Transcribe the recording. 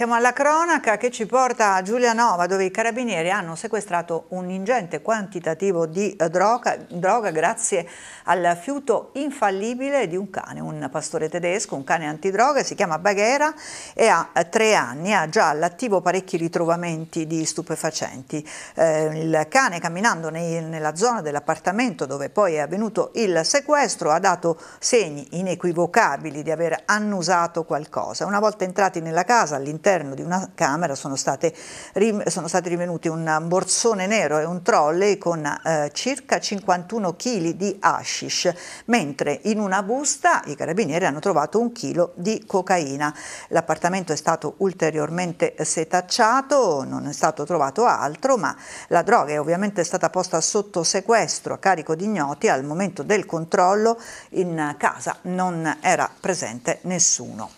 Siamo alla cronaca che ci porta a Giulianova dove i carabinieri hanno sequestrato un ingente quantitativo di eh, droga, droga, grazie al fiuto infallibile di un cane, un pastore tedesco, un cane antidroga, si chiama Baghera e ha eh, tre anni, ha già all'attivo parecchi ritrovamenti di stupefacenti. Eh, il cane camminando nei, nella zona dell'appartamento dove poi è avvenuto il sequestro ha dato segni inequivocabili di aver annusato qualcosa. Una volta entrati nella casa all'interno all'interno di una camera sono, state, sono stati rinvenuti un borsone nero e un trolley con eh, circa 51 kg di hashish, mentre in una busta i carabinieri hanno trovato un chilo di cocaina. L'appartamento è stato ulteriormente setacciato, non è stato trovato altro, ma la droga è ovviamente stata posta sotto sequestro a carico di ignoti al momento del controllo in casa non era presente nessuno.